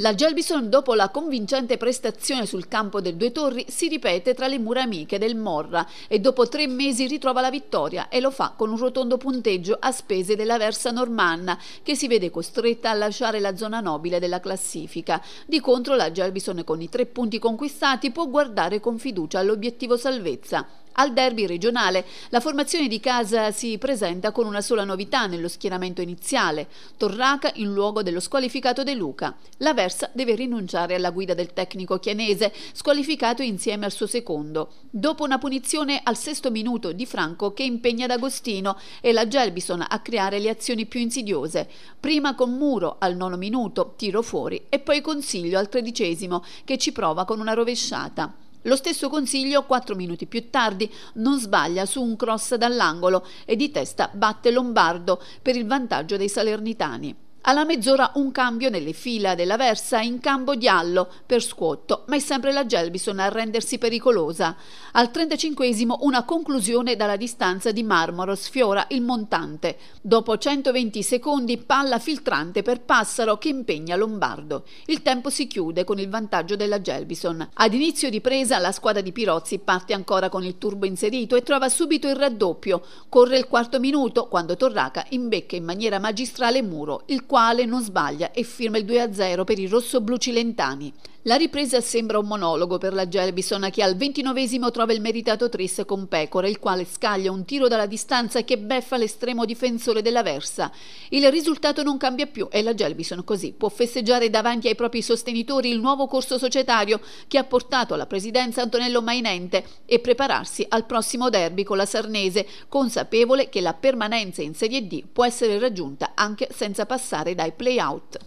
La Gelbison, dopo la convincente prestazione sul campo del Due Torri, si ripete tra le mura amiche del Morra e dopo tre mesi ritrova la vittoria e lo fa con un rotondo punteggio a spese della Versa Normanna, che si vede costretta a lasciare la zona nobile della classifica. Di contro la Gelbison con i tre punti conquistati può guardare con fiducia all'obiettivo salvezza. Al derby regionale la formazione di casa si presenta con una sola novità nello schieramento iniziale, Torraca in luogo dello squalificato De Luca. La Versa deve rinunciare alla guida del tecnico chianese, squalificato insieme al suo secondo. Dopo una punizione al sesto minuto di Franco che impegna D'Agostino e la Gerbison a creare le azioni più insidiose, prima con Muro al nono minuto, tiro fuori e poi Consiglio al tredicesimo che ci prova con una rovesciata. Lo stesso Consiglio, quattro minuti più tardi, non sbaglia su un cross dall'angolo e di testa batte Lombardo per il vantaggio dei salernitani. Alla mezz'ora un cambio nelle fila della Versa in campo giallo per scuotto, ma è sempre la Gelbison a rendersi pericolosa. Al 35 una conclusione dalla distanza di Marmoro sfiora il montante. Dopo 120 secondi palla filtrante per Passaro che impegna Lombardo. Il tempo si chiude con il vantaggio della Gelbison. Ad inizio di presa la squadra di Pirozzi parte ancora con il turbo inserito e trova subito il raddoppio. Corre il quarto minuto quando Torraca imbecca in maniera magistrale Muro. Il quarto quale non sbaglia e firma il 2-0 per i rossoblu cilentani. La ripresa sembra un monologo per la Gelbison che al ventinovesimo trova il meritato tris con Pecora, il quale scaglia un tiro dalla distanza che beffa l'estremo difensore della Versa. Il risultato non cambia più e la Gelbison così può festeggiare davanti ai propri sostenitori il nuovo corso societario che ha portato alla presidenza Antonello Mainente e prepararsi al prossimo derby con la Sarnese, consapevole che la permanenza in Serie D può essere raggiunta anche senza passare dai play-out.